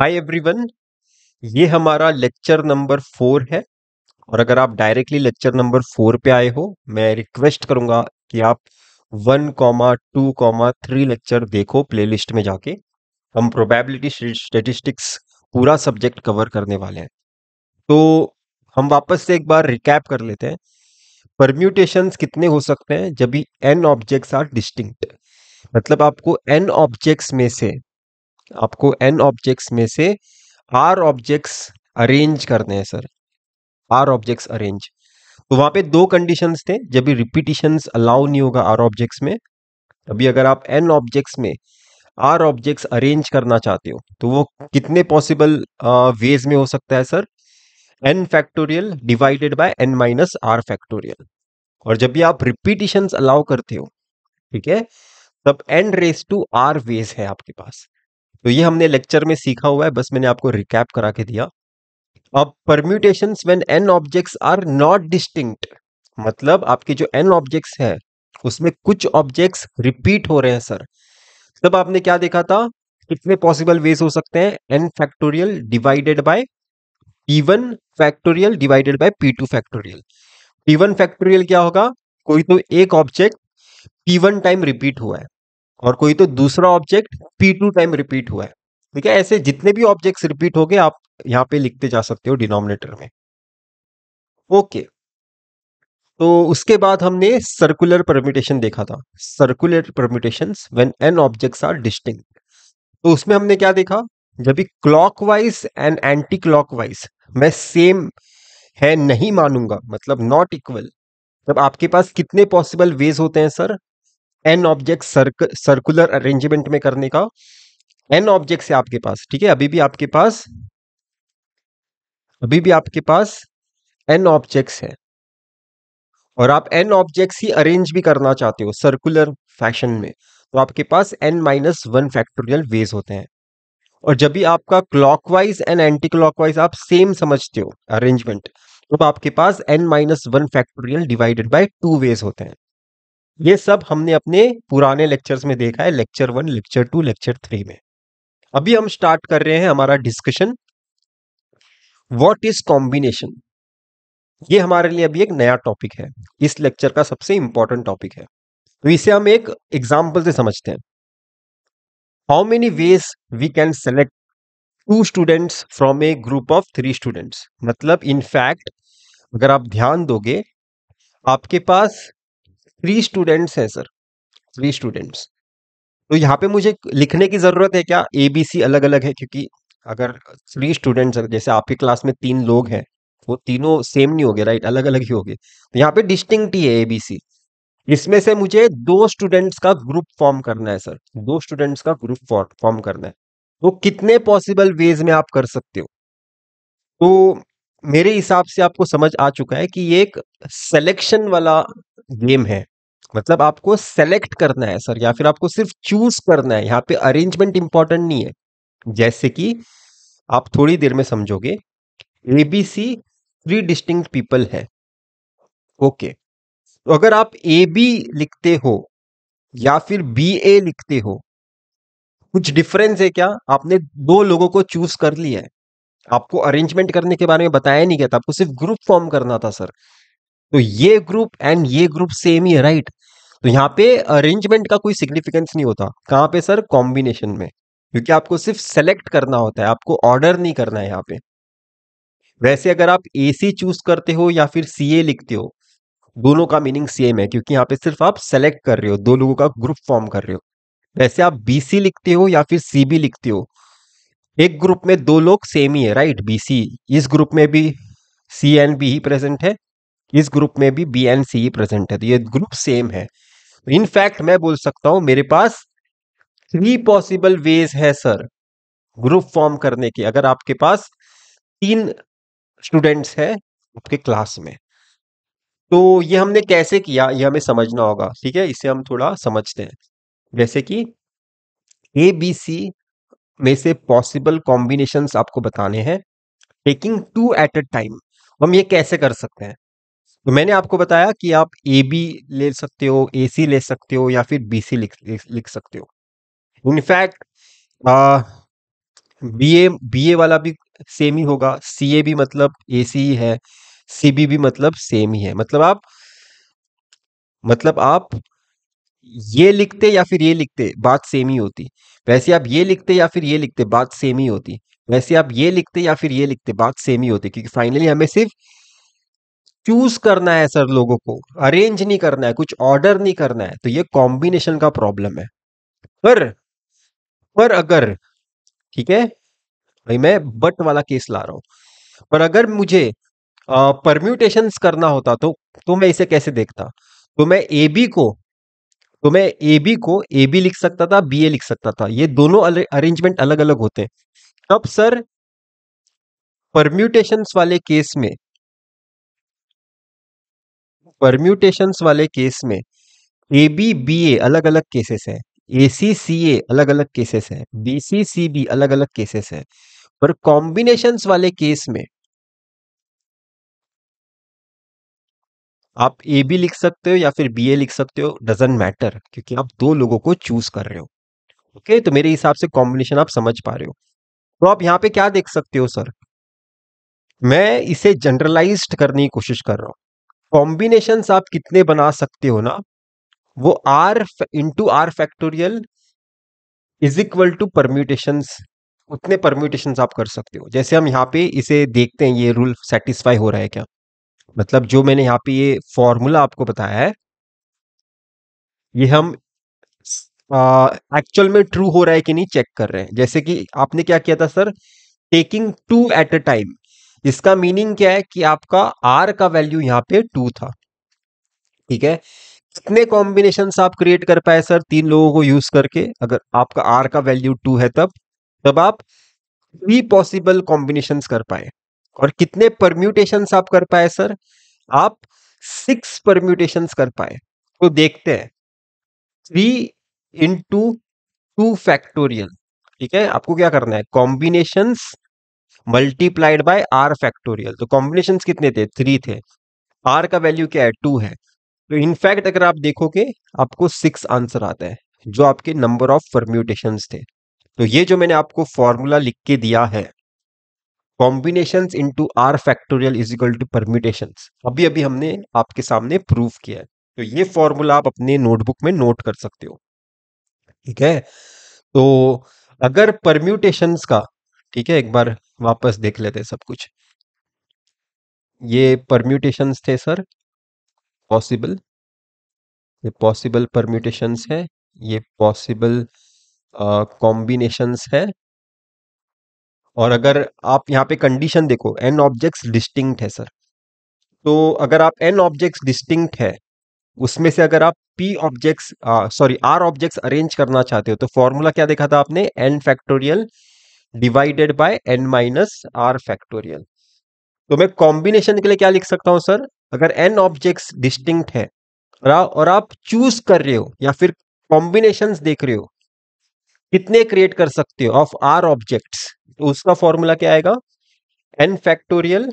Hi everyone ये हमारा lecture number four है और अगर आप डायरेक्टली लेक्चर नंबर फोर पे आए हो मैं रिक्वेस्ट करूंगा कि आप one comma two comma three lecture देखो प्लेलिस्ट में जाके हम प्रोबेबिलिटी स्टेटिस्टिक्स पूरा सब्जेक्ट कवर करने वाले हैं तो हम वापस से एक बार रिकैप कर लेते हैं परम्यूटेशन कितने हो सकते हैं जब भी एन ऑब्जेक्ट्स आर डिस्टिंक्ट मतलब आपको एन ऑब्जेक्ट्स में से आपको एन ऑब्जेक्ट्स में से आर ऑब्जेक्ट्स अरेंज करने हैं सर आर ऑब्जेक्ट्स अरेंज तो वहां पे दो कंडीशन थे जब भी रिपीटिशन अलाउ नहीं होगा आर ऑब्जेक्ट्स में अभी अगर आप एन ऑब्जेक्ट्स में आर ऑब्जेक्ट्स अरेंज करना चाहते हो तो वो कितने पॉसिबल वेज में हो सकता है sir N factorial divided by N minus are factorial और जब भी आप रिपीटिशन अलाउ करते हो ठीक है तब N raise to R ways है आपके पास तो ये हमने लेक्चर में सीखा हुआ है बस मैंने आपको रिकैप करा के दिया अब permutation when N objects are not distinct मतलब आपके जो एन ऑब्जेक्ट्स है उसमें कुछ ऑब्जेक्ट्स रिपीट हो रहे हैं सर तब आपने क्या देखा था कितने पॉसिबल वेज हो सकते हैं N factorial divided by P one factorial divided by P two factorial P one factorial क्या होगा कोई तो एक object P one time repeat हुआ है और कोई तो दूसरा object P two time repeat हुआ है ठीक है ऐसे जितने भी ऑब्जेक्ट्स रिपीट हो गए आप यहाँ पे लिखते जा सकते हो डिनोमिनेटर में ओके तो उसके बाद हमने सर्कुलर परमिटेशन देखा था circular permutation when N objects are distinct तो उसमें हमने क्या देखा जब भी clockwise and anti clockwise मैं सेम है नहीं मानूंगा मतलब नॉट इक्वल जब आपके पास कितने पॉसिबल वेज होते हैं sir N object circ, circular arrangement में करने का एन ऑब्जेक्ट है आपके पास ठीक है अभी भी आपके पास अभी भी आपके पास एन ऑब्जेक्ट्स है और आप एन ऑब्जेक्ट्स ही अरेंज भी करना चाहते हो सर्कुलर फैशन में तो आपके पास N minus one factorial ways होते हैं और जब भी आपका क्लॉकवाइज एंड एंटी क्लॉकवाइज आप सेम समझते हो अरेंजमेंट तो आपके पास N minus one factorial divided by two ways होते हैं ये सब हमने अपने पुराने लेक्चर्स में देखा है lecture one lecture two lecture three में अभी हम स्टार्ट कर रहे हैं हमारा डिस्कशन व्हाट इज कॉम्बिनेशन ये हमारे लिए अभी एक नया टॉपिक है इस लेक्चर का सबसे इंपॉर्टेंट टॉपिक है तो इसे हम एक एग्जाम्पल से समझते हैं how many ways we can select two students from a group of three students मतलब इनफैक्ट अगर आप ध्यान दोगे आपके पास थ्री स्टूडेंट्स हैं सर थ्री स्टूडेंट्स तो यहाँ पे मुझे लिखने की ज़रूरत है क्या ए बी सी अलग अलग है क्योंकि अगर थ्री स्टूडेंट्स जैसे आपके क्लास में तीन लोग हैं वो तीनों सेम नहीं होगे राइट अलग अलग ही होगे तो यहाँ पे डिस्टिंक्ट ही है ए बी सी इसमें से मुझे दो स्टूडेंट्स का ग्रुप फॉर्म करना है सर दो स्टूडेंट्स का ग्रुप फॉर्म करना है तो कितने पॉसिबल वेज में आप कर सकते हो तो मेरे हिसाब से आपको समझ आ चुका है कि ये एक सेलेक्शन वाला गेम है मतलब आपको सेलेक्ट करना है सर या फिर आपको सिर्फ चूज करना है यहाँ पे अरेंजमेंट इंपॉर्टेंट नहीं है जैसे कि आप थोड़ी देर में समझोगे A B C three distinct people है ओके तो अगर आप ए बी लिखते हो या फिर बी ए लिखते हो कुछ डिफरेंस है क्या आपने दो लोगों को चूज कर लिया है आपको अरेंजमेंट करने के बारे में बताया नहीं गया था आपको सिर्फ ग्रुप फॉर्म करना था सर तो ये ग्रुप एंड ये ग्रुप सेम ही है राइट तो यहाँ पे अरेंजमेंट का कोई सिग्निफिकेंस नहीं होता कहाँ पे सर कॉम्बिनेशन में क्योंकि आपको सिर्फ सेलेक्ट करना होता है आपको ऑर्डर नहीं करना है यहाँ पे वैसे अगर आप ए सी चूज करते हो या फिर सी ए लिखते हो दोनों का मीनिंग सेम है क्योंकि यहाँ पे सिर्फ आप सेलेक्ट कर रहे हो दो लोगों का ग्रुप फॉर्म कर रहे हो वैसे आप बी सी लिखते हो या फिर सी बी लिखते हो एक ग्रुप में दो लोग सेम ही है राइट बी सी इस ग्रुप में भी सी एन बी ही प्रेजेंट है इस ग्रुप में भी बी एन सी ही प्रेजेंट है तो ये ग्रुप सेम है इनफैक्ट मैं बोल सकता हूं मेरे पास थ्री पॉसिबल वेज है सर ग्रुप फॉर्म करने की अगर आपके पास तीन स्टूडेंट्स है आपके क्लास में तो ये हमने कैसे किया ये हमें समझना होगा ठीक है इसे हम थोड़ा समझते हैं जैसे कि ए बी सी में से पॉसिबल कॉम्बिनेशन आपको बताने हैं taking two at a time हम ये कैसे कर सकते हैं तो मैंने आपको बताया कि आप ए बी ले सकते हो ए सी ले सकते हो या फिर बी सी लिख लिख सकते हो in fact B A B A वाला भी सेम ही होगा सी ए भी मतलब ए सी ही है सी बी भी मतलब सेम ही है मतलब आप मतलब आप ये लिखते या फिर ये लिखते बात सेम ही होती वैसे आप ये लिखते या फिर ये लिखते बात सेम ही होती वैसे आप ये लिखते या फिर ये लिखते बात सेम ही होती क्योंकि फाइनली हमें सिर्फ चूज करना है सर लोगों को अरेंज नहीं करना है कुछ ऑर्डर नहीं करना है तो ये कॉम्बिनेशन का प्रॉब्लम है पर पर अगर ठीक है भाई मैं बट वाला केस ला रहा हूं पर अगर मुझे परम्यूटेशन करना होता तो तो मैं इसे कैसे देखता तो मैं ए बी को तो मैं ए बी को ए बी लिख सकता था बी ए लिख सकता था ये दोनों अरेंजमेंट अलग अलग होते हैं तब सर परम्यूटेशन वाले केस में परम्यूटेशंस वाले केस में ए बी बी ए अलग अलग केसेस है ए सी सी ए अलग अलग केसेस है बी सी सी बी अलग अलग केसेस है पर कॉम्बिनेशन वाले केस में आप ए बी लिख सकते हो या फिर बी ए लिख सकते हो डजेंट मैटर क्योंकि आप दो लोगों को चूज कर रहे हो ओके तो मेरे हिसाब से कॉम्बिनेशन आप समझ पा रहे हो तो आप यहां पे क्या देख सकते हो सर मैं इसे जनरलाइज्ड करने की कोशिश कर रहा हूं कॉम्बिनेशन आप कितने बना सकते हो ना वो R into R factorial is equal to permutation उतने परम्यूटेशन आप कर सकते हो जैसे हम यहाँ पे इसे देखते हैं ये रूल सेटिस्फाई हो रहा है क्या मतलब जो मैंने यहाँ पे ये फॉर्मूला आपको बताया है ये हम एक्चुअल में ट्रू हो रहा है कि नहीं चेक कर रहे हैं जैसे कि आपने क्या किया था sir taking two at a time इसका मीनिंग क्या है कि आपका आर का वैल्यू यहाँ पे टू था ठीक है कितने कॉम्बिनेशन आप क्रिएट कर पाए सर तीन लोगों को यूज करके अगर आपका आर का वैल्यू टू है तब तब आप थ्री पॉसिबल कॉम्बिनेशन कर पाए और कितने परम्यूटेशन आप कर पाए सर आप सिक्स परम्यूटेशन कर पाए तो देखते हैं थ्री इंटू टू फैक्टोरियल ठीक है आपको क्या करना है combinations multiplied by are factorial तो कॉम्बिनेशन कितने थे थ्री थे आर का वैल्यू क्या है टू है तो इनफैक्ट अगर आप देखोगे आपको सिक्स आंसर आता है जो आपके नंबर ऑफ परम्यूटेशन थे तो ये जो मैंने आपको फॉर्मूला लिख के दिया है combination into R factorial is equal to permutation अभी अभी हमने आपके सामने प्रूव किया है तो ये फॉर्मूला आप अपने नोटबुक में नोट कर सकते हो ठीक है तो अगर परम्यूटेशन का ठीक है एक बार वापस देख लेते सब कुछ ये परम्यूटेशन थे सर पॉसिबल ये पॉसिबल परम्यूटेशन है ये पॉसिबल कॉम्बिनेशंस है और अगर आप यहाँ पे कंडीशन देखो एन ऑब्जेक्ट्स डिस्टिंक्ट है सर तो अगर आप एन ऑब्जेक्ट्स डिस्टिंक्ट है उसमें से अगर आप P objects sorry R objects arrange करना चाहते हो तो फॉर्मूला क्या देखा था आपने N factorial divided by N minus are factorial तो मैं कॉम्बिनेशन के लिए क्या लिख सकता हूं सर अगर एन ऑब्जेक्ट्स डिस्टिंक्ट है और आप चूज कर रहे हो या फिर कॉम्बिनेशन देख रहे हो कितने क्रिएट कर सकते हो ऑफ आर ऑब्जेक्ट्स तो उसका फॉर्मूला क्या आएगा N factorial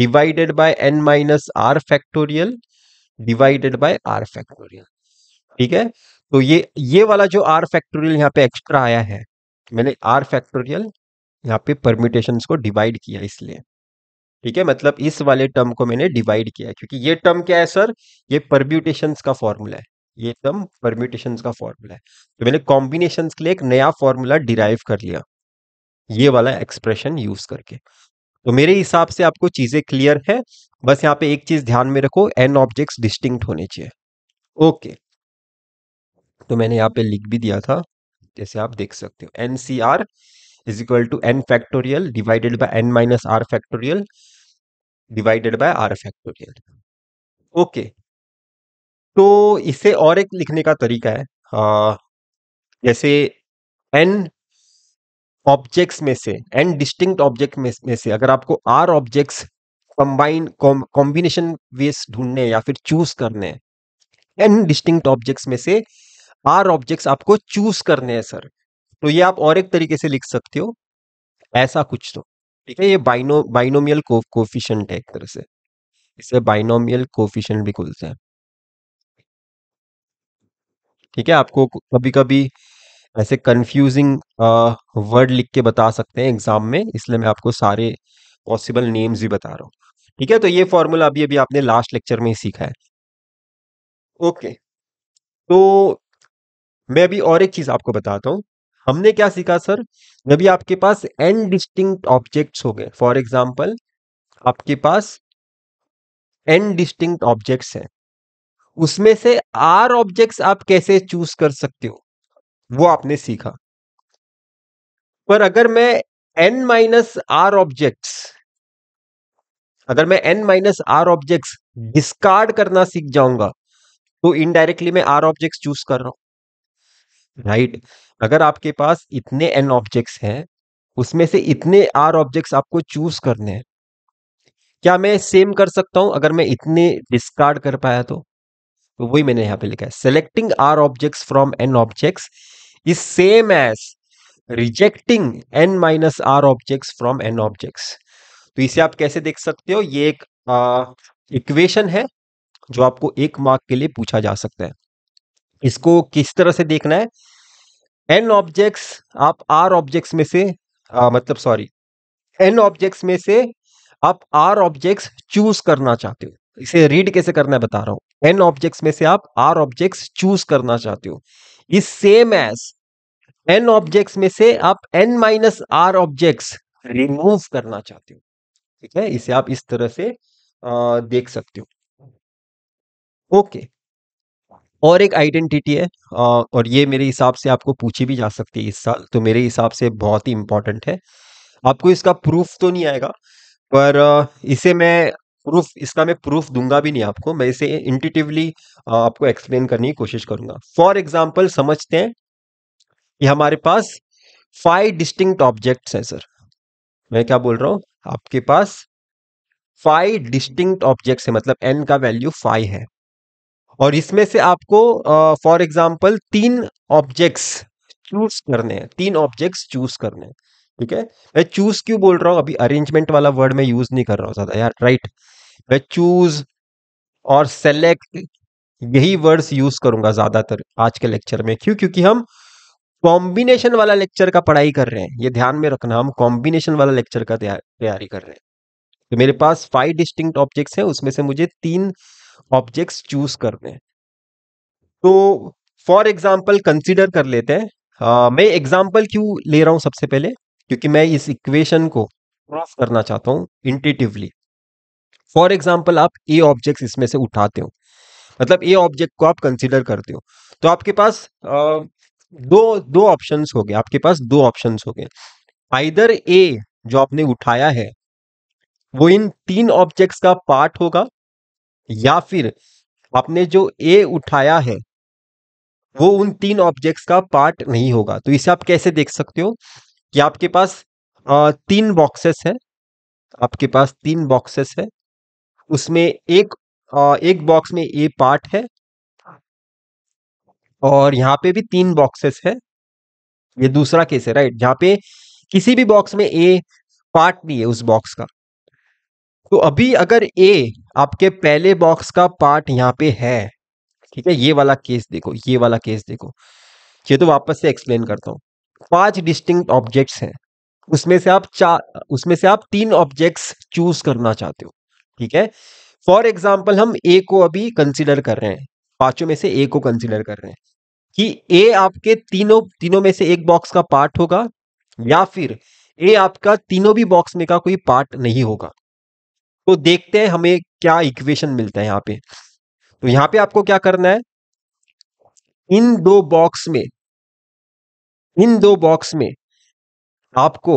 divided by N minus are factorial divided by are factorial ठीक है तो ये ये वाला जो आर फैक्टोरियल यहाँ पे एक्स्ट्रा आया है मैंने आर फैक्टोरियल यहाँ पे परम्यूटेशन को डिवाइड किया इसलिए ठीक है मतलब इस वाले टर्म को मैंने डिवाइड किया क्योंकि ये टर्म क्या है सर ये परम्यूटेशन का फॉर्मूला है ये टर्म परम्यूटेशन का फॉर्मूला है तो मैंने कॉम्बिनेशन के लिए एक नया फॉर्मूला डिराइव कर लिया ये वाला एक्सप्रेशन यूज करके तो मेरे हिसाब से आपको चीजें क्लियर है बस यहाँ पे एक चीज ध्यान में रखो एन ऑब्जेक्ट्स डिस्टिंक्ट होने चाहिए ओके तो मैंने यहाँ पे लिख भी दिया था जैसे आप देख सकते हो n C r is equal to n factorial divided by N minus are factorial divided by are factorial okay तो इसे और एक लिखने का तरीका है आ, जैसे एन ऑब्जेक्ट्स में से एन डिस्टिंक्ट ऑब्जेक्ट में, से अगर आपको आर ऑब्जेक्ट्स कंबाइन कॉम्बिनेशन वेस ढूंढने या फिर चूज करने एन डिस्टिंक्ट ऑब्जेक्ट्स में से आर ऑब्जेक्ट्स आपको चूज करने हैं सर तो ये आप और एक तरीके से लिख सकते हो ऐसा कुछ तो ठीक है ये बाइनो बाइनोमियल कोफिशेंट है एक तरह से इसे बाइनोमियल कोफिशेंट भी खुलते हैं ठीक है आपको कभी कभी ऐसे कंफ्यूजिंग वर्ड लिख के बता सकते हैं एग्जाम में इसलिए मैं आपको सारे पॉसिबल नेम्स भी बता रहा हूँ ठीक है तो ये फॉर्मूला अभी अभी आपने लास्ट लेक्चर में ही सीखा है ओके तो मैं अभी और एक चीज आपको बताता हूँ हमने क्या सीखा सर जब आपके पास एन डिस्टिंक्ट ऑब्जेक्ट्स हो गए फॉर एग्जाम्पल आपके पास एन डिस्टिंक्ट ऑब्जेक्ट्स हैं उसमें से आर ऑब्जेक्ट्स आप कैसे चूज कर सकते हो वो आपने सीखा पर अगर मैं एन माइनस आर ऑब्जेक्ट्स अगर मैं n minus r objects discard करना सीख जाऊंगा तो इनडायरेक्टली मैं आर ऑब्जेक्ट्स चूज कर रहा हूं राइट अगर आपके पास इतने एन ऑब्जेक्ट्स हैं उसमें से इतने आर ऑब्जेक्ट्स आपको चूज करने हैं क्या मैं सेम कर सकता हूं अगर मैं इतने डिस्कार्ड कर पाया तो तो वही मैंने यहां पे लिखा है selecting r objects from n objects is same as rejecting n minus r objects from n objects तो इसे आप कैसे देख सकते हो ये एक इक्वेशन है जो आपको एक मार्क के लिए पूछा जा सकता है इसको किस तरह से देखना है एन ऑब्जेक्ट्स आप आर ऑब्जेक्ट्स में से आ, मतलब सॉरी एन ऑब्जेक्ट्स में से आप आर ऑब्जेक्ट्स चूज करना चाहते हो इसे रीड कैसे करना है बता रहा हूं एन ऑब्जेक्ट्स में से आप आर ऑब्जेक्ट्स चूज करना चाहते हो इस सेम एज एन ऑब्जेक्ट्स में से आप n minus r objects remove करना चाहते हो ठीक है इसे आप इस तरह से आ, देख सकते हो ओके okay. और एक आइडेंटिटी है और ये मेरे हिसाब से आपको पूछी भी जा सकती है इस साल तो मेरे हिसाब से बहुत ही इम्पोर्टेंट है आपको इसका प्रूफ तो नहीं आएगा पर इसे मैं प्रूफ इसका मैं प्रूफ दूंगा भी नहीं आपको मैं इसे इंटिटिवली आपको एक्सप्लेन करने की कोशिश करूंगा फॉर एग्जाम्पल समझते हैं कि हमारे पास फाइव डिस्टिंक्ट ऑब्जेक्ट्स हैं सर मैं क्या बोल रहा हूँ आपके पास फाइव डिस्टिंक्ट ऑब्जेक्ट्स है मतलब एन का वैल्यू फाइव है और इसमें से आपको फॉर एग्जाम्पल तीन ऑब्जेक्ट्स चूज करने हैं तीन ऑब्जेक्ट्स चूज करने हैं ठीक है मैं चूज क्यों बोल रहा हूँ अभी अरेंजमेंट वाला वर्ड मैं यूज नहीं कर रहा हूँ ज्यादा यार राइट मैं चूज और सेलेक्ट यही वर्ड्स यूज करूंगा ज्यादातर आज के लेक्चर में क्यों क्योंकि हम कॉम्बिनेशन वाला लेक्चर का पढ़ाई कर रहे हैं ये ध्यान में रखना हम कॉम्बिनेशन वाला लेक्चर का तैयारी कर रहे हैं तो मेरे पास फाइव डिस्टिंक्ट ऑब्जेक्ट्स हैं उसमें से मुझे तीन ऑब्जेक्ट्स चूज हैं तो फॉर एग्जाम्पल कंसिडर कर लेते हैं आ, हाँ, मैं एग्जाम्पल क्यों ले रहा हूं सबसे पहले क्योंकि मैं इस इक्वेशन को क्रॉस करना चाहता हूं इंटेटिवली फॉर एग्जाम्पल आप ए ऑब्जेक्ट इसमें से उठाते हो मतलब ए ऑब्जेक्ट को आप कंसिडर करते हो तो आपके पास आ, दो दो ऑप्शन हो गए आपके पास दो ऑप्शन हो गए आइदर ए जो आपने उठाया है वो इन तीन ऑब्जेक्ट्स का पार्ट होगा या फिर आपने जो ए उठाया है वो उन तीन ऑब्जेक्ट्स का पार्ट नहीं होगा तो इसे आप कैसे देख सकते हो कि आपके पास तीन बॉक्सेस है आपके पास तीन बॉक्सेस है उसमें एक एक बॉक्स में ए पार्ट है और यहाँ पे भी तीन बॉक्सेस है ये दूसरा केस है राइट जहाँ पे किसी भी बॉक्स में ए पार्ट नहीं है उस बॉक्स का तो अभी अगर ए आपके पहले बॉक्स का पार्ट यहाँ पे है ठीक है ये वाला केस देखो ये वाला केस देखो ये तो वापस से एक्सप्लेन करता हूँ पांच डिस्टिंग ऑब्जेक्ट्स हैं उसमें से आप चार उसमें से आप तीन ऑब्जेक्ट्स चूज करना चाहते हो ठीक है फॉर एग्जाम्पल हम ए को अभी कंसिडर कर रहे हैं पांचों में से ए को कंसिडर कर रहे हैं कि ए आपके तीनों तीनों में से एक बॉक्स का पार्ट होगा या फिर ए आपका तीनों भी बॉक्स में का कोई पार्ट नहीं होगा तो देखते हैं हमें क्या इक्वेशन मिलता है यहाँ पे तो यहाँ पे आपको क्या करना है इन दो बॉक्स में इन दो बॉक्स में आपको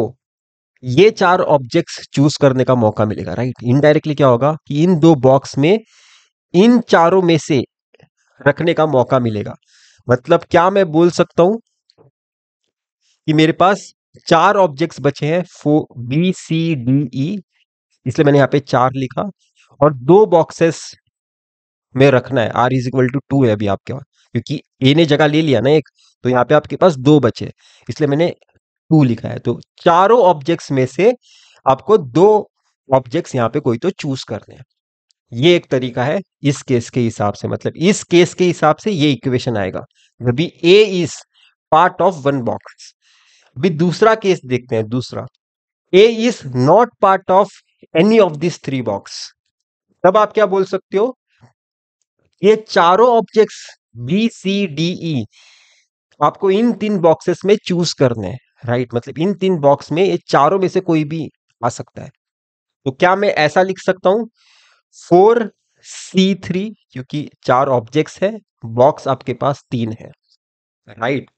ये चार ऑब्जेक्ट्स चूज करने का मौका मिलेगा राइट इनडायरेक्टली क्या होगा कि इन दो बॉक्स में इन चारों में से रखने का मौका मिलेगा मतलब क्या मैं बोल सकता हूं कि मेरे पास चार ऑब्जेक्ट्स बचे हैं फो बी सी डी ई इसलिए मैंने यहाँ पे चार लिखा और दो बॉक्सेस में रखना है r is equal to two है अभी आपके पास क्योंकि ए ने जगह ले लिया ना एक तो यहाँ पे आपके पास दो बचे इसलिए मैंने टू लिखा है तो चारों ऑब्जेक्ट्स में से आपको दो ऑब्जेक्ट्स यहाँ पे कोई तो चूज करने हैं ये एक तरीका है इस केस के हिसाब से मतलब इस केस के हिसाब से ये इक्वेशन आएगा अभी A is part of one box अभी दूसरा केस देखते हैं दूसरा A is not part of any of this three box तब आप क्या बोल सकते हो ये चारों objects B C D E आपको इन तीन बॉक्सेस में चूज करने हैं राइट मतलब इन तीन बॉक्स में ये चारों में से कोई भी आ सकता है तो क्या मैं ऐसा लिख सकता हूं फोर सी थ्री क्योंकि चार ऑब्जेक्ट्स है बॉक्स आपके पास तीन है राइट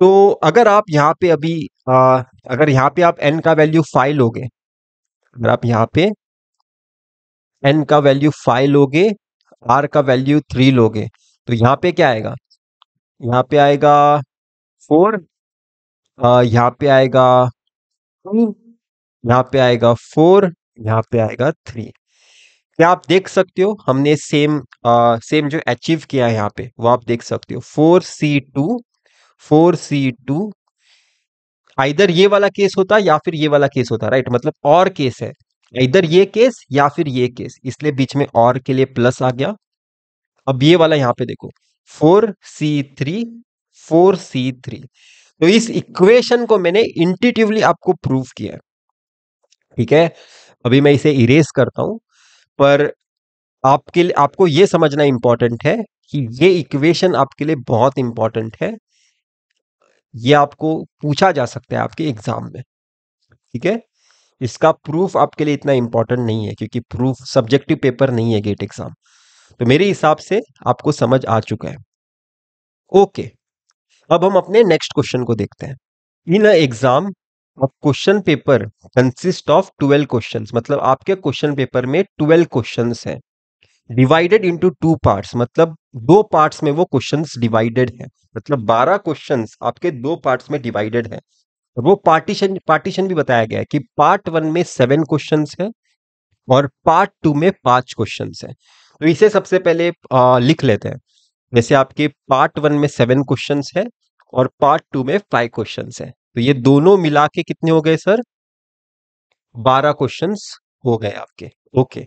तो अगर आप यहाँ पे अभी आ, अगर यहाँ पे आप एन का वैल्यू फाइव लोगे अगर आप यहाँ पे एन का वैल्यू फाइव लोगे आर का वैल्यू थ्री लोगे तो यहाँ पे क्या आएगा यहाँ पे आएगा फोर यहाँ पे आएगा टू यहाँ पे आएगा फोर यहाँ पे आएगा थ्री क्या आप देख सकते हो हमने सेम आ, सेम जो अचीव किया है यहाँ पे वो आप देख सकते हो four C two four C two either ये वाला केस होता या फिर ये वाला केस होता राइट मतलब और केस है इधर ये केस या फिर ये केस इसलिए बीच में और के लिए प्लस आ गया अब ये वाला यहां पे देखो four C three four C three तो इस इक्वेशन को मैंने इंटिटिवली आपको प्रूव किया ठीक है अभी मैं इसे इरेज करता हूं पर आपके लिए आपको ये समझना इंपॉर्टेंट है कि ये इक्वेशन आपके लिए बहुत इंपॉर्टेंट है ये आपको पूछा जा सकता है आपके एग्जाम में ठीक है इसका प्रूफ आपके लिए इतना इंपॉर्टेंट नहीं है क्योंकि प्रूफ सब्जेक्टिव पेपर नहीं है गेट एग्जाम तो मेरे हिसाब से आपको समझ आ चुका है ओके अब हम अपने नेक्स्ट क्वेश्चन को देखते हैं in exam question paper consist of twelve questions मतलब आपके क्वेश्चन पेपर में ट्वेल्व क्वेश्चंस हैं डिवाइडेड इनटू टू पार्ट्स मतलब दो पार्ट्स में वो क्वेश्चंस डिवाइडेड है मतलब बारह क्वेश्चंस आपके दो पार्ट्स में डिवाइडेड है वो पार्टीशन पार्टीशन भी बताया गया है कि पार्ट वन में सेवन क्वेश्चन है और पार्ट टू में पांच क्वेश्चन है तो इसे सबसे पहले आ, लिख लेते हैं जैसे आपके पार्ट वन में सेवन क्वेश्चन है और पार्ट टू में फाइव क्वेश्चन है तो ये दोनों मिला के कितने हो गए सर बारह क्वेश्चन हो गए आपके okay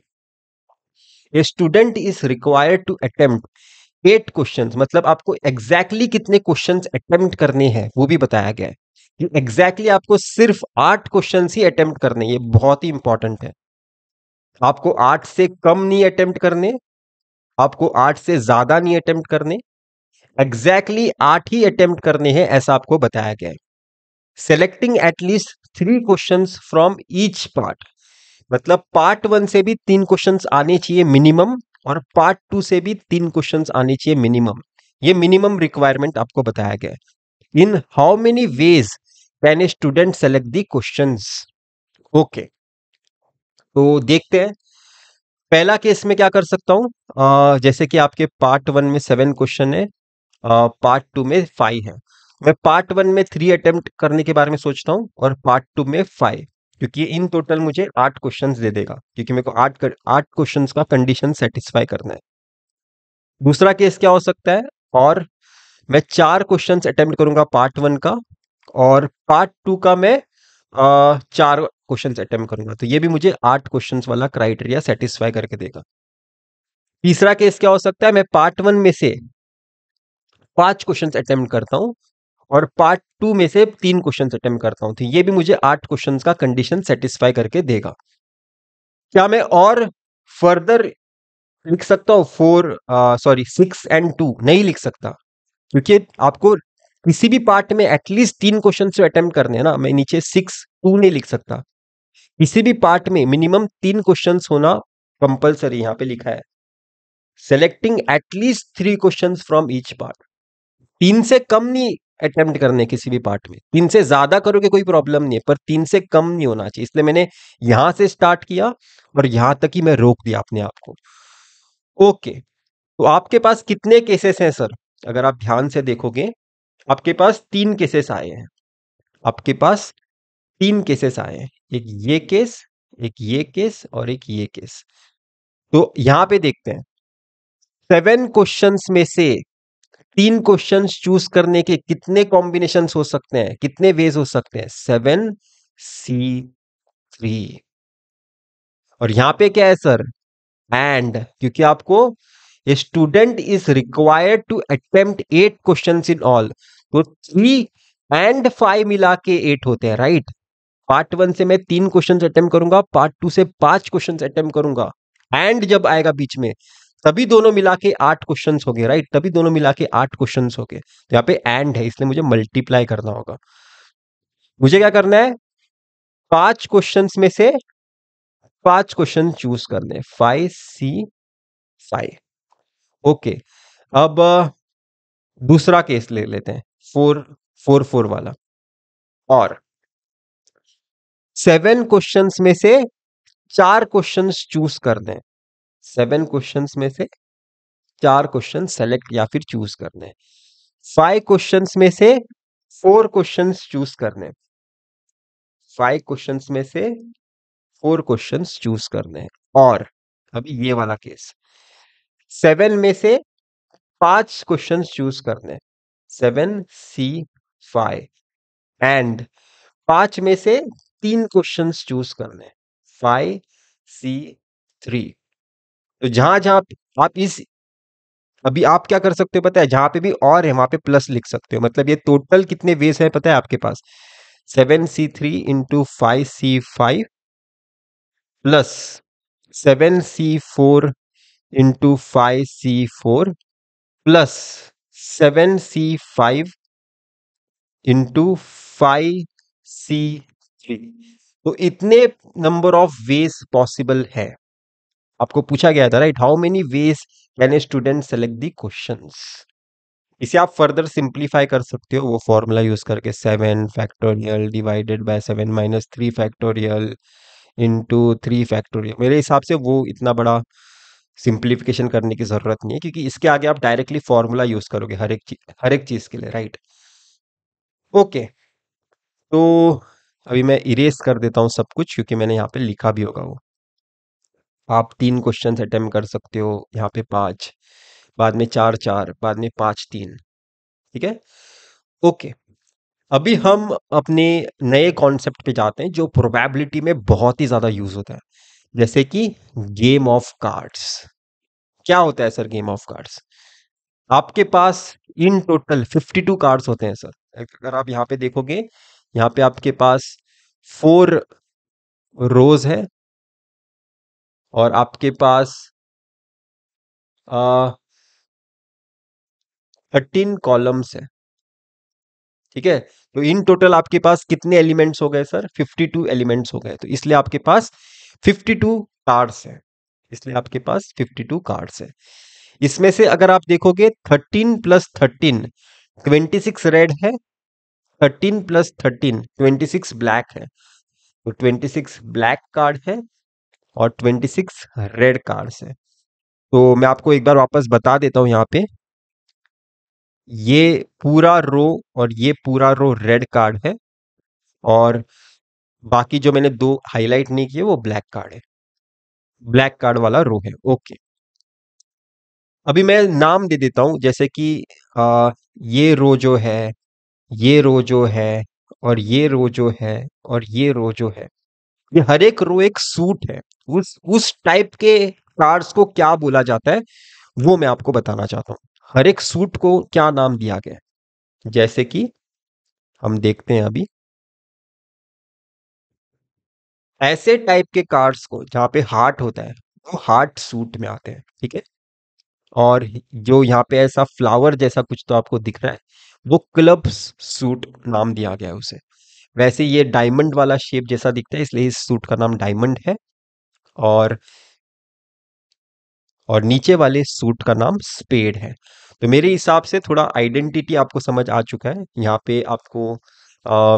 a student is required to attempt eight question मतलब आपको एग्जैक्टली exactly कितने क्वेश्चन अटेम्प्ट करने हैं वो भी बताया गया है कि एग्जैक्टली exactly आपको सिर्फ आठ क्वेश्चन ही अटेम्प्ट करने ये बहुत ही इंपॉर्टेंट है आपको आठ से कम नहीं अटेम्प्ट करने आपको आठ से ज्यादा नहीं अटेम्प्ट करने एग्जैक्टली exactly आठ ही अटेम्प्ट करने हैं ऐसा आपको बताया गया है selecting at least three question from each part मतलब पार्ट वन से भी तीन क्वेश्चंस आने चाहिए मिनिमम और पार्ट टू से भी तीन क्वेश्चंस आने चाहिए मिनिमम ये मिनिमम रिक्वायरमेंट आपको बताया गया है in how many ways can a student select the question okay तो देखते हैं पहला केस में क्या कर सकता आ, जैसे कि आपके पार्ट वन में सेवन क्वेश्चन है पार्ट टू में फाइव है मैं पार्ट वन में थ्री अटेम्प्ट करने के बारे में सोचता हूँ और पार्ट टू में फाइव क्योंकि इन टोटल मुझे आठ क्वेश्चन दे देगा क्योंकि मेरे को आठ आठ क्वेश्चन का कंडीशन सेटिस्फाई करना है दूसरा केस क्या हो सकता है और मैं चार क्वेश्चन अटेम्प्ट करूंगा पार्ट वन का और पार्ट टू का मैं आ, चार क्वेश्चन अटेम्प्ट करूंगा तो ये भी मुझे आठ क्वेश्चन वाला क्राइटेरिया सेटिस्फाई करके देगा तीसरा केस क्या हो सकता है मैं पार्ट वन में से पांच क्वेश्चन अटेम्प्ट करता हूँ और पार्ट टू में से तीन क्वेश्चन अटेम्प्ट करता हूँ तो ये भी मुझे आठ क्वेश्चन का कंडीशन सेटिस्फाई करके देगा क्या मैं और फर्दर लिख सकता हूँ four sorry six and two नहीं लिख सकता क्योंकि आपको किसी भी पार्ट में एटलीस्ट तीन क्वेश्चन जो अटेम्प्ट करने हैं ना मैं नीचे सिक्स टू नहीं लिख सकता किसी भी पार्ट में मिनिमम तीन क्वेश्चन होना कंपल्सरी यहाँ पे लिखा है selecting at least three question from each part तीन से कम नहीं अटेम्प्ट करने किसी भी पार्ट में तीन से ज्यादा करोगे कोई प्रॉब्लम नहीं है पर तीन से कम नहीं होना चाहिए इसलिए मैंने यहां से स्टार्ट किया और यहां तक ही मैं रोक दिया अपने आप को ओके तो आपके पास कितने केसेस हैं सर अगर आप ध्यान से देखोगे आपके पास तीन केसेस आए हैं आपके पास तीन केसेस आए हैं एक ये केस एक ये केस और एक ये केस तो यहां पे देखते हैं सेवन क्वेश्चंस में से तीन क्वेश्चन चूज करने के कितने कॉम्बिनेशन हो सकते हैं कितने वेज हो सकते हैं सेवन सी थ्री और यहां पे क्या है सर एंड क्योंकि आपको student is required to attempt eight question in all तो थ्री एंड फाइव मिला के एट होते हैं राइट पार्ट वन से मैं तीन क्वेश्चन अटेम्प्ट करूंगा पार्ट टू से पांच क्वेश्चन अटेम्प्ट करूंगा एंड जब आएगा बीच में तभी दोनों मिला के आठ क्वेश्चन हो गए राइट तभी दोनों मिला के आठ क्वेश्चन हो गए तो यहाँ पे एंड है इसलिए मुझे मल्टीप्लाई करना होगा मुझे क्या करना है पांच क्वेश्चन में से पांच क्वेश्चन चूज करने फाइव सी फाइव ओके अब दूसरा केस ले लेते हैं फोर फोर फोर वाला और सेवन क्वेश्चंस में से चार क्वेश्चंस चूज कर दें सेवन क्वेश्चन में से चार क्वेश्चन सेलेक्ट या फिर चूज करने फाइव क्वेश्चन में से फोर क्वेश्चन चूज करने फाइव क्वेश्चन में से फोर क्वेश्चन चूज करने और अभी ये वाला केस सेवन में से पांच क्वेश्चन चूज करने सेवन सी फाइव एंड पांच में से तीन क्वेश्चन चूज करने फाइव सी थ्री तो जहां जहां आप इस अभी आप क्या कर सकते हो पता है जहां पे भी और है वहां पे प्लस लिख सकते हो मतलब ये टोटल कितने वेस है पता है आपके पास seven C three into five C five plus seven C four into five C four plus seven C five into five C three तो इतने नंबर ऑफ वेस पॉसिबल है आपको पूछा गया था right how many ways can a student select the question इसे आप फर्दर सिंप्लीफाई कर सकते हो वो फॉर्मूला यूज करके seven factorial divided by seven minus three factorial into three factorial मेरे हिसाब से वो इतना बड़ा सिंप्लीफिकेशन करने की ज़रूरत नहीं है क्योंकि इसके आगे आप डायरेक्टली फॉर्मूला यूज़ करोगे हर एक चीज हर एक चीज़ के लिए राइट ओके तो अभी मैं इरेज कर देता हूँ सब कुछ क्योंकि मैंने यहाँ पे लिखा भी होगा वो आप तीन क्वेश्चन अटेम्प्ट कर सकते हो यहाँ पे पांच बाद में चार चार बाद में पांच तीन ठीक है ओके अभी हम अपने नए कॉन्सेप्ट पे जाते हैं जो प्रोबेबिलिटी में बहुत ही ज़्यादा यूज़ होता है जैसे कि गेम ऑफ कार्ड्स क्या होता है सर गेम ऑफ कार्ड्स आपके पास इन टोटल 52 कार्ड्स होते हैं सर अगर आप यहाँ पे देखोगे यहाँ पे आपके पास फोर रोज है और आपके पास थर्टीन कॉलम्स है ठीक है तो इन टोटल आपके पास कितने एलिमेंट्स हो गए सर 52 एलिमेंट्स हो गए तो इसलिए आपके पास 52 कार्ड्स हैं इसलिए आपके पास 52 कार्ड्स हैं इसमें से अगर आप देखोगे 13 प्लस 13 26 रेड है 13 प्लस 13 26 ब्लैक है तो 26 ब्लैक कार्ड है और 26 रेड कार्ड्स है तो मैं आपको एक बार वापस बता देता हूं यहाँ पे ये पूरा रो और ये पूरा रो रेड कार्ड है और बाकी जो मैंने दो हाईलाइट नहीं किए वो ब्लैक कार्ड है ब्लैक कार्ड वाला रो है ओके अभी मैं नाम दे देता हूं जैसे कि आ, ये रो जो है ये रो जो है और ये रो जो है और ये रो जो है ये हर एक रो एक सूट है उस उस टाइप के कार्ड्स को क्या बोला जाता है वो मैं आपको बताना चाहता हूं हर एक सूट को क्या नाम दिया गया है जैसे कि हम देखते हैं अभी ऐसे टाइप के कार्ड्स को जहां पे हार्ट होता है वो हार्ट सूट में आते हैं ठीक है और जो यहाँ पे ऐसा फ्लावर जैसा कुछ तो आपको दिख रहा है वो क्लब सूट नाम दिया गया है उसे वैसे ये डायमंड वाला शेप जैसा दिखता है इसलिए इस सूट का नाम डायमंड है और और नीचे वाले सूट का नाम स्पेड है तो मेरे हिसाब से थोड़ा आइडेंटिटी आपको समझ आ चुका है यहाँ पे आपको आ,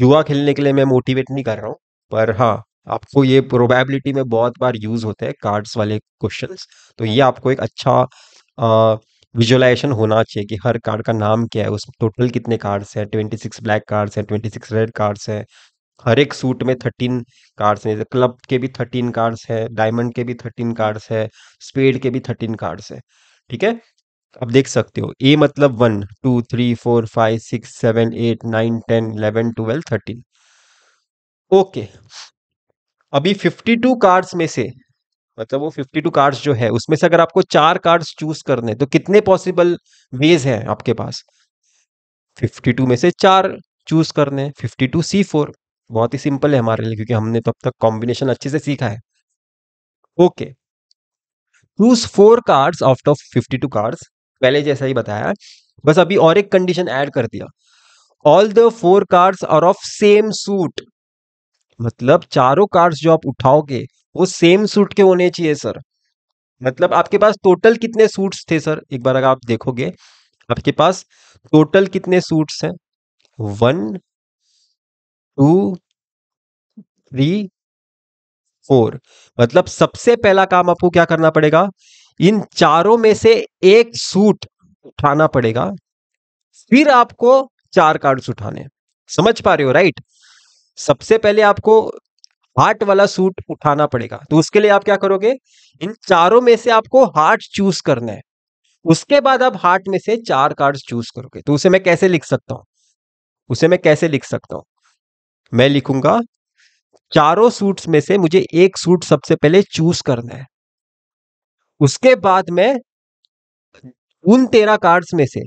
युवा खेलने के लिए मैं मोटिवेट नहीं कर रहा हूँ पर हाँ आपको ये प्रोबेबिलिटी में बहुत बार यूज होता है कार्ड्स वाले क्वेश्चंस तो ये आपको एक अच्छा आ, विजुअलाइजेशन होना चाहिए कि हर कार्ड का नाम क्या है उसमें टोटल कितने कार्ड्स हैं ट्वेंटी सिक्स ब्लैक कार्ड्स हैं ट्वेंटी सिक्स रेड कार्ड्स हैं हर एक सूट में थर्टीन कार्ड्स हैं क्लब के भी थर्टीन कार्ड्स है डायमंड के भी थर्टीन कार्ड्स है स्पेड के भी थर्टीन कार्ड्स है ठीक है आप देख सकते हो ए मतलब one two three four five six seven eight nine ten eleven twelve thirteen okay अभी फिफ्टी टू कार्ड्स में से मतलब वो फिफ्टी टू कार्ड्स जो है उसमें से अगर आपको चार कार्ड्स चूज करने तो कितने पॉसिबल वेज हैं आपके पास फिफ्टी टू में से चार चूज करने फिफ्टी टू सी फोर बहुत ही सिंपल है हमारे लिए क्योंकि हमने तो अब तक कॉम्बिनेशन अच्छे से सीखा है okay choose four cards out of fifty two cards पहले जैसा ही बताया बस अभी और एक कंडीशन ऐड कर दिया all the four cards are of same suit मतलब चारों कार्ड्स जो आप उठाओगे वो सेम सूट के होने चाहिए सर मतलब आपके पास टोटल कितने सूट्स थे सर एक बार अगर आप देखोगे आपके पास टोटल कितने सूट्स हैं वन टू थ्री फोर मतलब सबसे पहला काम आपको क्या करना पड़ेगा इन चारों में से एक सूट उठाना पड़ेगा फिर आपको चार कार्ड्स उठाने समझ पा रहे हो राइट सबसे पहले आपको हार्ट वाला सूट उठाना पड़ेगा तो उसके लिए आप क्या करोगे इन चारों में से आपको हार्ट चूज करना है उसके बाद आप हार्ट में से चार कार्ड चूज करोगे तो उसे मैं कैसे लिख सकता हूं उसे मैं कैसे लिख सकता हूं मैं लिखूंगा चारों सूट्स में से मुझे एक सूट सबसे पहले चूज करना है उसके बाद मैं उन तेरह कार्ड्स में से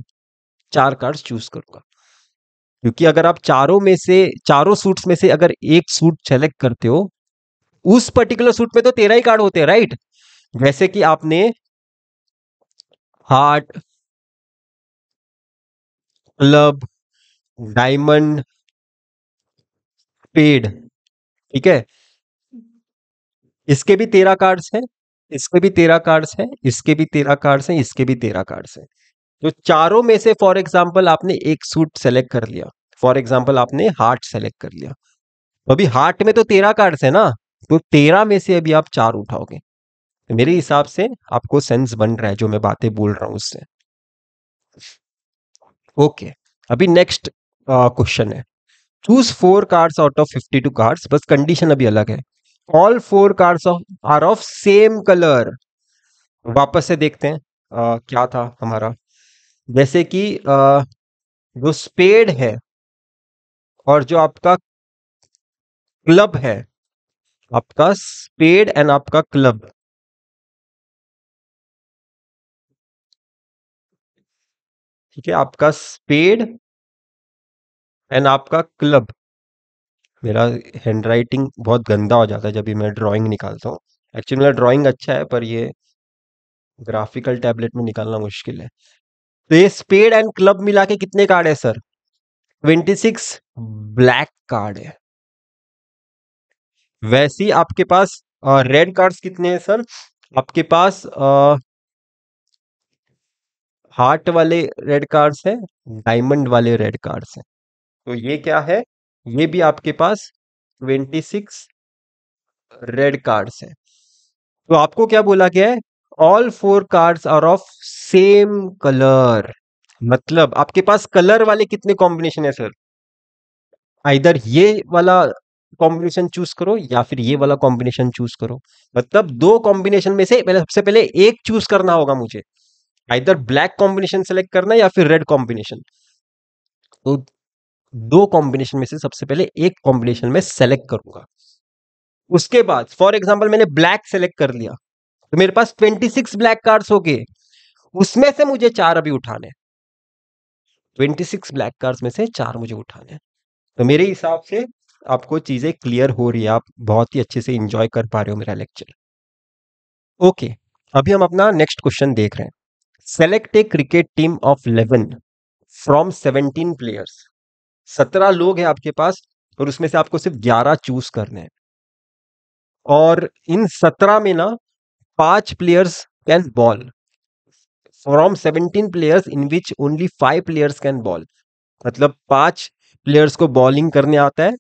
चार कार्ड्स चूज करूंगा क्योंकि अगर आप चारों में से चारों सूट्स में से अगर एक सूट सेलेक्ट करते हो उस पर्टिकुलर सूट में तो तेरह ही कार्ड होते हैं राइट जैसे कि आपने हार्ट क्लब डायमंड पेड ठीक है इसके भी तेरह कार्ड्स हैं इसके भी तेरह कार्ड्स हैं इसके भी तेरह कार्ड्स हैं इसके भी तेरह कार्ड्स हैं जो तो चारों में से फॉर एग्जाम्पल आपने एक सूट सेलेक्ट कर लिया फॉर एग्जाम्पल आपने हार्ट सेलेक्ट कर लिया तो अभी हार्ट में तो तेरह कार्ड्स है ना तो तेरह में से अभी आप चार उठाओगे तो मेरे हिसाब से आपको सेंस बन रहा है जो मैं बातें बोल रहा हूं उससे ओके okay. अभी नेक्स्ट क्वेश्चन है choose four cards out of fifty two cards बस कंडीशन अभी अलग है all four cards are of same colour वापस से देखते हैं आ, क्या था हमारा जैसे कि जो स्पेड है और जो आपका क्लब है आपका स्पेड एंड आपका क्लब ठीक है आपका स्पेड एंड आपका क्लब मेरा हैंड राइटिंग बहुत गंदा हो जाता है जब भी मैं ड्राइंग निकालता हूँ एक्चुअली मेरा ड्राइंग अच्छा है पर ये ग्राफिकल टैबलेट में निकालना मुश्किल है तो ये स्पेड एंड क्लब मिला के कितने कार्ड है सर 26 ब्लैक कार्ड है वैसे ही आपके पास रेड कार्ड्स कितने हैं सर आपके पास आ, हार्ट वाले रेड कार्ड्स है डायमंड वाले रेड कार्ड्स है तो ये क्या है ये भी आपके पास 26 रेड कार्ड्स है तो आपको क्या बोला गया है all four cards are of same colour मतलब आपके पास कलर वाले कितने कॉम्बिनेशन है सर आइधर ये वाला कॉम्बिनेशन चूज करो या फिर ये वाला कॉम्बिनेशन चूज करो मतलब दो कॉम्बिनेशन में से पहले सबसे पहले एक चूज करना होगा मुझे आइधर ब्लैक कॉम्बिनेशन सेलेक्ट करना या फिर रेड कॉम्बिनेशन तो दो कॉम्बिनेशन में से सबसे पहले एक कॉम्बिनेशन में सेलेक्ट करूंगा उसके बाद फॉर एग्जाम्पल मैंने ब्लैक सेलेक्ट कर लिया तो मेरे पास 26 ब्लैक कार्ड्स हो गए उसमें से मुझे चार अभी उठाने ट्वेंटी सिक्स ब्लैक कार्ड्स में से चार मुझे उठाने तो मेरे हिसाब से आपको चीजें क्लियर हो रही है आप बहुत ही अच्छे से इंजॉय कर पा रहे हो मेरा लेक्चर ओके अभी हम अपना नेक्स्ट क्वेश्चन देख रहे हैं select a cricket team of eleven from seventeen players सत्रह लोग हैं आपके पास और उसमें से आपको सिर्फ ग्यारह चूज करने हैं और इन सत्रह में ना पांच players can bowl from seventeen players in which only five players can bowl मतलब पांच प्लेयर्स को बॉलिंग करने आता है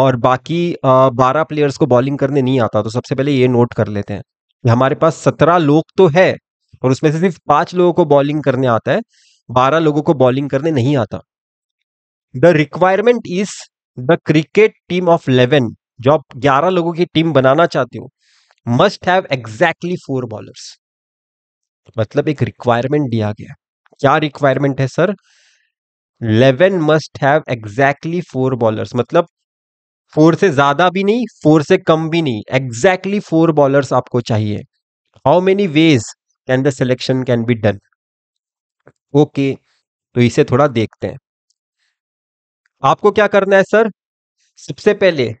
और बाकी बारह प्लेयर्स को बॉलिंग करने नहीं आता तो सबसे पहले ये नोट कर लेते हैं कि हमारे पास सत्रह लोग तो है और उसमें से सिर्फ पांच लोगों को बॉलिंग करने आता है बारह लोगों को बॉलिंग करने नहीं आता the requirement is the cricket team of eleven जो आप ग्यारह लोगों की टीम बनाना चाहते हो must have exactly four bowlers मतलब एक रिक्वायरमेंट दिया गया क्या रिक्वायरमेंट है sir eleven must have exactly four bowlers मतलब फोर से ज्यादा भी नहीं फोर से कम भी नहीं एग्जैक्टली फोर बॉलर्स आपको चाहिए how many ways can the selection can be done okay तो इसे थोड़ा देखते हैं आपको क्या करना है सर सबसे पहले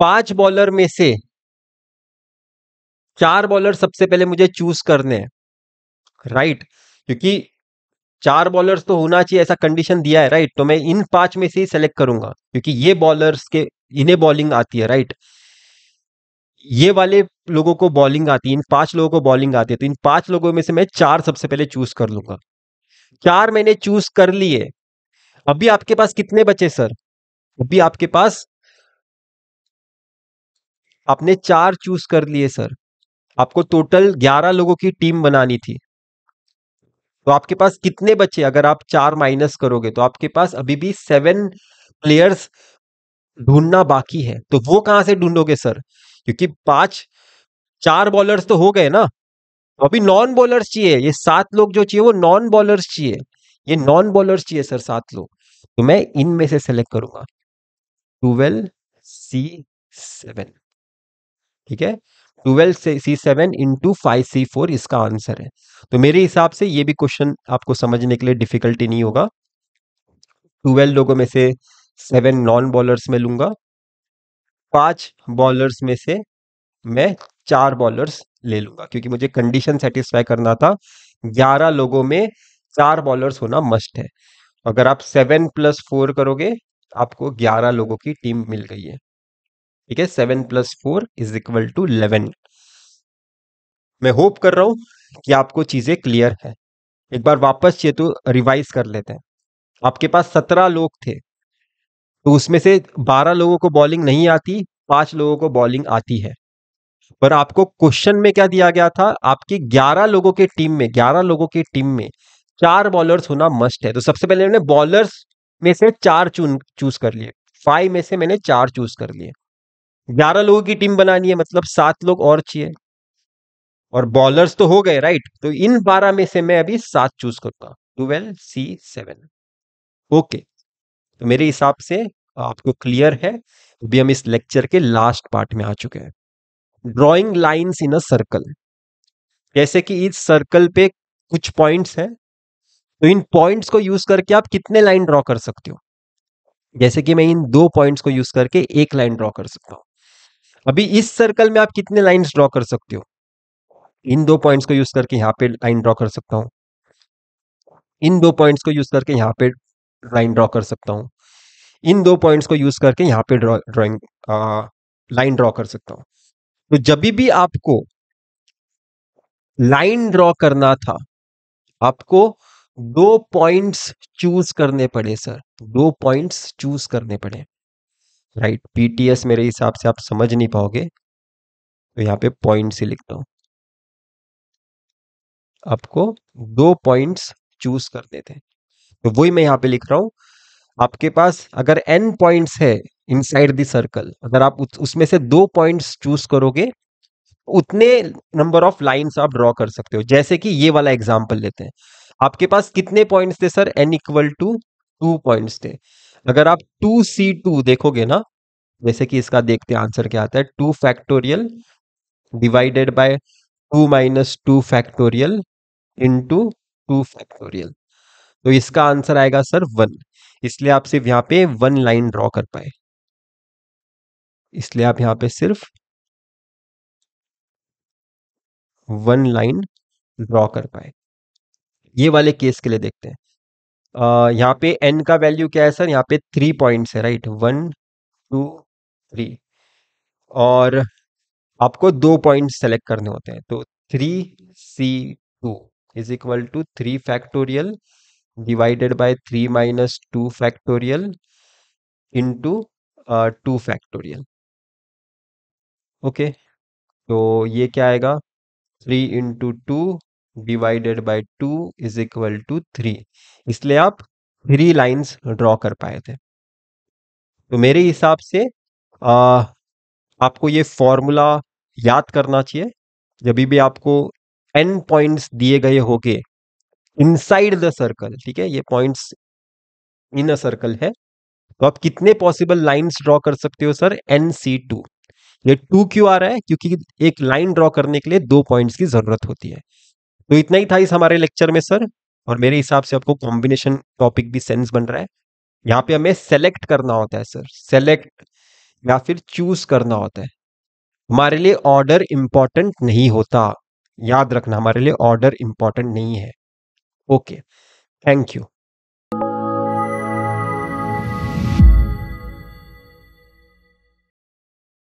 पांच बॉलर में से चार बॉलर सबसे पहले मुझे चूज करने हैं राइट क्योंकि चार बॉलर्स तो होना चाहिए ऐसा कंडीशन दिया है राइट तो मैं इन पांच में से ही सेलेक्ट करूंगा क्योंकि ये बॉलर्स के इन्हें बॉलिंग आती है राइट ये वाले लोगों को बॉलिंग आती है इन पांच लोगों को बॉलिंग आती है तो इन पांच लोगों में से मैं चार सबसे पहले चूज कर लूंगा चार मैंने चूज कर लिए अभी आपके पास कितने बचे सर अभी आपके पास आपने चार चूज कर लिए सर आपको टोटल ग्यारह लोगों की टीम बनानी थी तो आपके पास कितने बच्चे अगर आप चार माइनस करोगे तो आपके पास अभी भी सेवन प्लेयर्स ढूंढना बाकी है तो वो कहां से ढूंढोगे सर क्योंकि पांच चार बॉलर्स तो हो गए ना तो अभी नॉन बॉलर्स चाहिए ये सात लोग जो चाहिए वो नॉन बॉलर्स चाहिए ये नॉन बॉलर्स चाहिए सर सात लोग तो मैं इनमें से सेलेक्ट करूंगा ट्वेल्व सी सेवन ठीक है ट्वेल्व से C seven into five C four इसका आंसर है तो मेरे हिसाब से ये भी क्वेश्चन आपको समझने के लिए डिफिकल्टी नहीं होगा ट्वेल्व लोगों में से सेवन नॉन बॉलर्स में लूंगा पांच बॉलर्स में से मैं चार बॉलर्स ले लूंगा क्योंकि मुझे कंडीशन सेटिस्फाई करना था ग्यारह लोगों में चार बॉलर्स होना मस्ट है अगर आप सेवन प्लस फोर करोगे आपको ग्यारह लोगों की टीम मिल गई है ठीक है seven plus four is equal to eleven मैं होप कर रहा हूं कि आपको चीजें क्लियर है एक बार वापस ये तो रिवाइज कर लेते हैं आपके पास सत्रह लोग थे तो उसमें से बारह लोगों को बॉलिंग नहीं आती पांच लोगों को बॉलिंग आती है पर आपको क्वेश्चन में क्या दिया गया था आपकी ग्यारह लोगों के टीम में ग्यारह लोगों की टीम में चार बॉलर्स होना मस्ट है तो सबसे पहले मैंने बॉलर्स में से चार चून चूज कर लिए फाइव में से मैंने चार चूज कर लिए ग्यारह लोगों की टीम बनानी है मतलब सात लोग और चाहिए और बॉलर्स तो हो गए राइट तो इन बारह में से मैं अभी सात चूज करूंगा ट्वेल्व सी सेवन ओके तो मेरे हिसाब से आपको क्लियर है अभी हम इस लेक्चर के लास्ट पार्ट में आ चुके हैं drawing lines in a circle जैसे कि इस सर्कल पे कुछ पॉइंट्स हैं तो इन पॉइंट्स को यूज करके आप कितने लाइन ड्रॉ कर सकते हो जैसे कि मैं इन दो पॉइंट्स को यूज करके एक लाइन ड्रॉ कर सकता हूँ अभी इस सर्कल में आप कितने लाइन ड्रॉ कर सकते हो इन दो पॉइंट्स को यूज करके यहाँ पे लाइन ड्रॉ कर सकता हूँ इन दो पॉइंट्स को यूज करके यहाँ पे लाइन ड्रॉ कर सकता हूँ इन दो पॉइंट्स को यूज करके यहाँ पे ड्रॉइंग लाइन ड्रॉ कर सकता हूँ तो जब भी आपको लाइन ड्रॉ करना था आपको दो पॉइंट्स चूज करने पड़े सर दो पॉइंट्स चूज करने पड़े राइट पीटीएस मेरे हिसाब से आप समझ नहीं पाओगे तो यहाँ पे पॉइंट से लिखता हूँ आपको दो पॉइंट्स चूज करने थे तो वही मैं यहाँ पे लिख रहा हूँ आपके पास अगर एन पॉइंट्स है इनसाइड द सर्कल अगर आप उसमें से दो पॉइंट्स चूज करोगे उतने नंबर ऑफ लाइंस आप ड्रॉ कर सकते हो जैसे कि ये वाला एग्जांपल लेते हैं आपके पास कितने पॉइंट्स थे sir n equal to two points थे अगर आप टू सी टू देखोगे ना जैसे कि इसका देखते हैं आंसर क्या आता है two factorial divided by two minus two factorial into two factorial तो इसका आंसर आएगा सर वन इसलिए आप सिर्फ यहाँ पे वन लाइन ड्रॉ कर पाए इसलिए आप यहाँ पे सिर्फ वन लाइन ड्रॉ कर पाए ये वाले केस के लिए देखते हैं यहाँ पे एन का वैल्यू क्या है सर यहाँ पे थ्री पॉइंट है राइट वन टू थ्री और आपको दो पॉइंट सेलेक्ट करने होते हैं तो three C two is equal to three factorial divided by three minus two factorial into two factorial okay तो ये क्या आएगा three into two divided by two is equal to three इसलिए आप थ्री लाइंस ड्रॉ कर पाए थे तो मेरे हिसाब से आ, आपको ये फॉर्मूला याद करना चाहिए जब भी आपको एन पॉइंट्स दिए गए होंगे इनसाइड द सर्कल ठीक है ये पॉइंट्स इन अ सर्कल है तो आप कितने पॉसिबल लाइंस ड्रॉ कर सकते हो सर एन सी टू ये टू क्यों आ रहा है क्योंकि एक लाइन ड्रॉ करने के लिए दो पॉइंट्स की जरूरत होती है तो इतना ही था इस हमारे लेक्चर में सर और मेरे हिसाब से आपको कॉम्बिनेशन टॉपिक भी सेंस बन रहा है यहाँ पे हमें सेलेक्ट करना होता है सर सेलेक्ट या फिर चूज करना होता है हमारे लिए ऑर्डर इम्पॉर्टेंट नहीं होता याद रखना हमारे लिए ऑर्डर इम्पॉर्टेंट नहीं है ओके थैंक यू